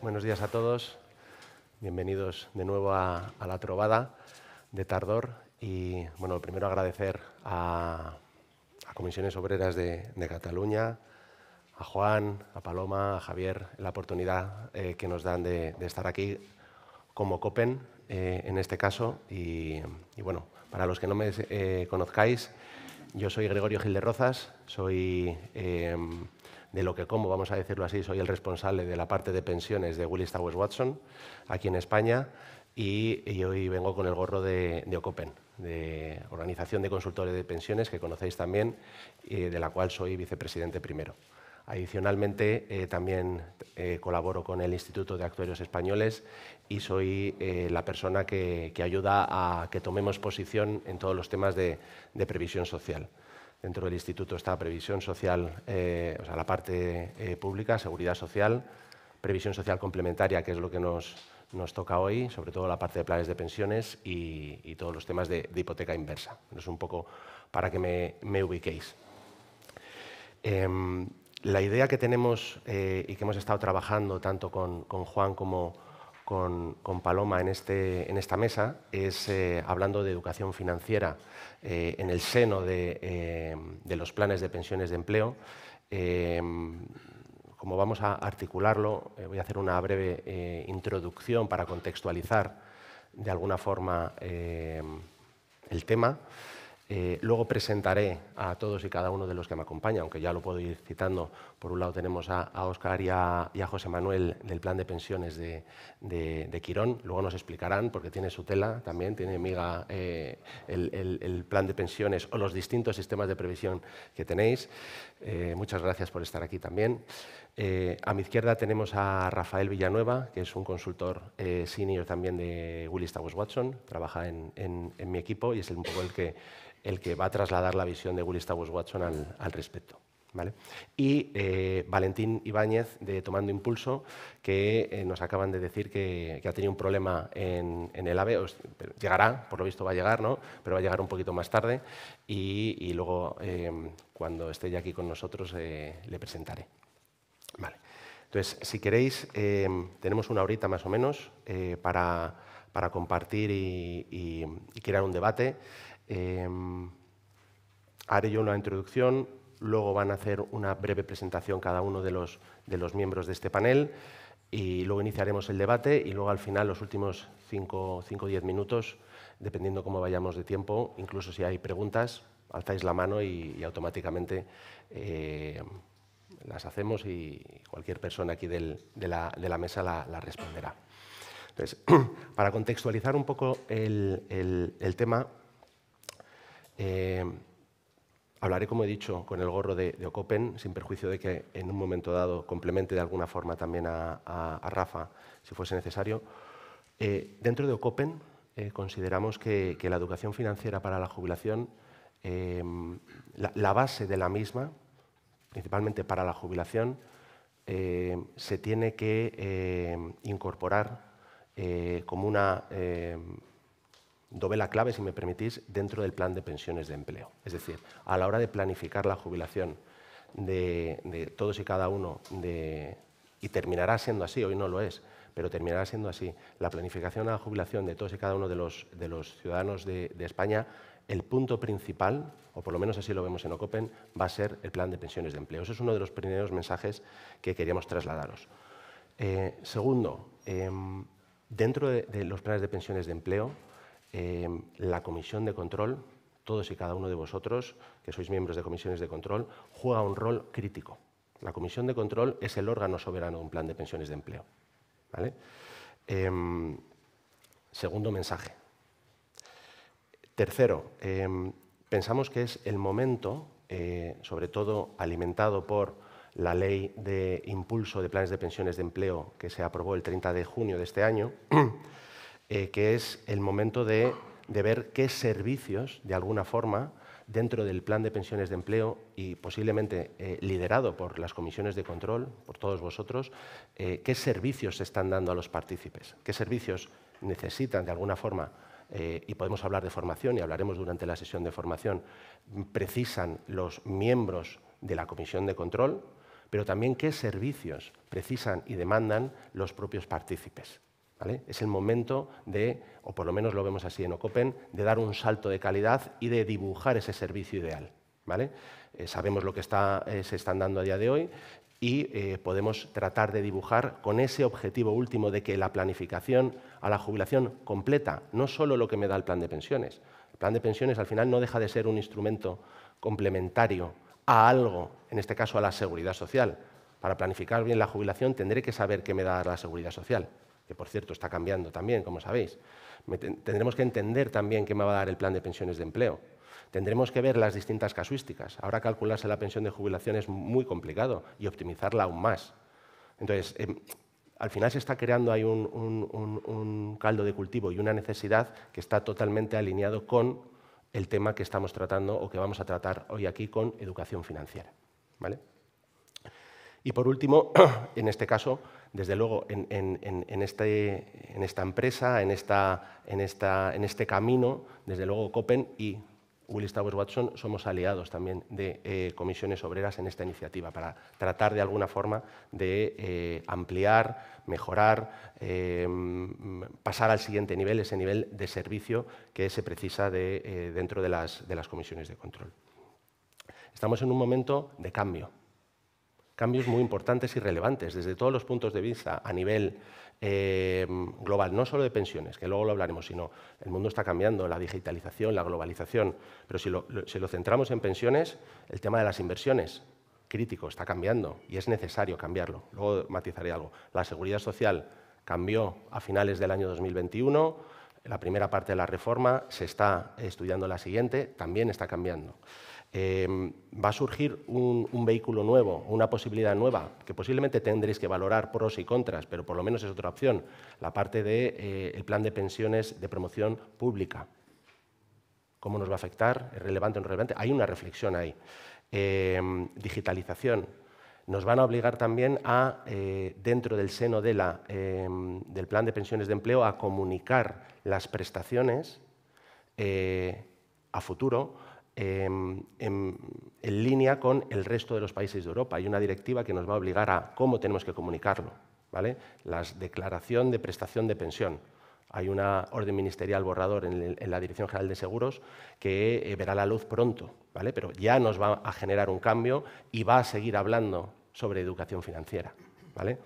buenos días a todos. Bienvenidos de nuevo a, la trovada de Tardor. Y bueno, primero agradecer a, Comisiones Obreras de, Cataluña, a Juan, a Paloma, a Javier, la oportunidad eh, que nos dan de, estar aquí como COPEN eh, en este caso. Y, bueno, para los que no me eh, conozcáis, yo soy Gregorio Gil de Rozas, soy de lo que como, vamos a decirlo así, soy el responsable de la parte de pensiones de Willis Towers Watson, aquí en España, y, hoy vengo con el gorro de, Ocopen, de Organización de Consultores de Pensiones, que conocéis también, y de la cual soy vicepresidente primero. Adicionalmente, eh, también eh, colaboro con el Instituto de Actuarios Españoles y soy eh, la persona que, ayuda a que tomemos posición en todos los temas de previsión social. Dentro del instituto está previsión social, eh, o sea, la parte eh, pública, seguridad social, previsión social complementaria, que es lo que nos, toca hoy, sobre todo la parte de planes de pensiones y, todos los temas de, hipoteca inversa. Es un poco para que me, me ubiquéis. Em, la idea que tenemos eh, y que hemos estado trabajando tanto con, con Juan como, con, Paloma este, en, esta mesa es eh, hablando de educación financiera eh, en el seno eh, de, los planes de pensiones de empleo. como vamos a articularlo, voy a hacer una breve introducción para contextualizar de alguna forma el tema. Eh, luego presentaré a todos y cada uno de los que me acompañan, aunque ya lo puedo ir citando. Por un lado tenemos a, Oscar y a, José Manuel del plan de pensiones de, Quirón. Luego nos explicarán, porque tiene su tela también, tiene miga eh, el, plan de pensiones o los distintos sistemas de previsión que tenéis. Eh, muchas gracias por estar aquí también. Eh, a mi izquierda tenemos a Rafael Villanueva, que es un consultor eh, senior también de Willis Towers Watson, trabaja en, mi equipo y es un poco el que, que va a trasladar la visión de Willis Towers Watson al, respecto. Y eh, Valentín Ibáñez de Tomando Impulso, que nos acaban de decir que, ha tenido un problema en, el AVE. Llegará, por lo visto va a llegar, ¿no? pero va a llegar un poquito más tarde. Y, luego, cuando esté ya aquí con nosotros, le presentaré. Entonces, si queréis, eh, tenemos una horita más o menos eh, para, compartir y, crear un debate. Eh, haré yo una introducción, luego van a hacer una breve presentación cada uno de los, de los miembros de este panel y luego iniciaremos el debate y luego al final los últimos 5 o 10 minutos, dependiendo cómo vayamos de tiempo, incluso si hay preguntas, alzáis la mano y automáticamente las hacemos y cualquier persona aquí de, la, mesa la, responderá. Entonces, para contextualizar un poco el, tema, eh, hablaré, como he dicho, con el gorro de, de, Ocopen, sin perjuicio de que en un momento dado complemente de alguna forma también a, Rafa, si fuese necesario. Eh, dentro de Ocopen eh, consideramos que, la educación financiera para la jubilación, la base de la misma, principalmente para la jubilación, eh, se tiene que eh, incorporar eh, como una dovela clave, si me permitís, dentro del plan de pensiones de empleo. Es decir, a la hora de planificar la jubilación de, todos y cada uno, y terminará siendo así, hoy no lo es, pero terminará siendo así, la planificación a la jubilación de todos y cada uno de los ciudadanos de España el punto principal, o por lo menos así lo vemos en Ocopen, va a ser el plan de pensiones de empleo. Ese es uno de los primeros mensajes que queríamos trasladaros. Eh, segundo, em, dentro de, los planes de pensiones de empleo, em, la Comisión de Control, todos y cada uno de vosotros que sois miembros de comisiones de control, juega un rol crítico. La Comisión de Control es el órgano soberano de un plan de pensiones de empleo. ¿vale? Em, segundo mensaje, Tercero, em, pensamos que es el momento, eh, sobre todo alimentado por la ley de impulso de planes de pensiones de empleo que se aprobó el 30 de junio de este año, eh, que es el momento de, ver qué servicios, de alguna forma, dentro del plan de pensiones de empleo y posiblemente eh, liderado por las comisiones de control, por todos vosotros, qué servicios se están dando a los partícipes, qué servicios necesitan, de alguna forma, eh, y podemos hablar de formación y hablaremos durante la sesión de formación, precisan los miembros de la comisión de control, pero también qué servicios precisan y demandan los propios partícipes. ¿Vale? Es el momento de, o por lo menos lo vemos así en Ocopen, de dar un salto de calidad y de dibujar ese servicio ideal. ¿Vale? Eh, sabemos lo que está, eh, se están dando a día de hoy, y eh, podemos tratar de dibujar con ese objetivo último de que la planificación a la jubilación completa, no solo lo que me da el plan de pensiones. El plan de pensiones al final no deja de ser un instrumento complementario a algo, en este caso a la seguridad social. Para planificar bien la jubilación tendré que saber qué me da la seguridad social, que por cierto está cambiando también, como sabéis. Tendremos que entender también qué me va a dar el plan de pensiones de empleo Tendremos que ver las distintas casuísticas. Ahora calcularse la pensión de jubilación es muy complicado y optimizarla aún más. Entonces, em, al final se está creando ahí un, caldo de cultivo y una necesidad que está totalmente alineado con el tema que estamos tratando o que vamos a tratar hoy aquí con educación financiera. ¿vale? Y por último, en este caso, desde luego, en, este, esta empresa, en, este camino, desde luego Copen y Willis Towers Watson somos aliados también de eh, comisiones obreras en esta iniciativa para tratar de alguna forma de eh, ampliar, mejorar, eh, pasar al siguiente nivel, ese nivel de servicio que se precisa dentro de las comisiones de control. Estamos en un momento de cambio, cambios muy importantes y relevantes desde todos los puntos de vista a nivel eh, global, no solo de pensiones, que luego lo hablaremos, sino el mundo está cambiando, la digitalización, la globalización, pero si lo, si lo centramos en pensiones, el tema de las inversiones, crítico, está cambiando y es necesario cambiarlo. Luego matizaré algo. La seguridad social cambió a finales del año 2021, la primera parte de la reforma se está estudiando la siguiente, también está cambiando. Em, va a surgir un, vehículo nuevo, una posibilidad nueva, que posiblemente tendréis que valorar pros y contras, pero por lo menos es otra opción, la parte del eh, plan de pensiones de promoción pública. ¿Cómo nos va a afectar? ¿Es relevante o no relevante? Hay una reflexión ahí. Em, digitalización. Nos van a obligar también a, eh, dentro del seno em, del plan de pensiones de empleo, a comunicar las prestaciones eh, a futuro Em, em, en, línea con el resto de los países de Europa. Hay una directiva que nos va a obligar a cómo tenemos que comunicarlo. ¿vale? La declaración de prestación de pensión. Hay una orden ministerial borrador en, la Dirección General de Seguros que eh, verá la luz pronto, ¿vale? pero ya nos va a generar un cambio y va a seguir hablando sobre educación financiera. ¿vale?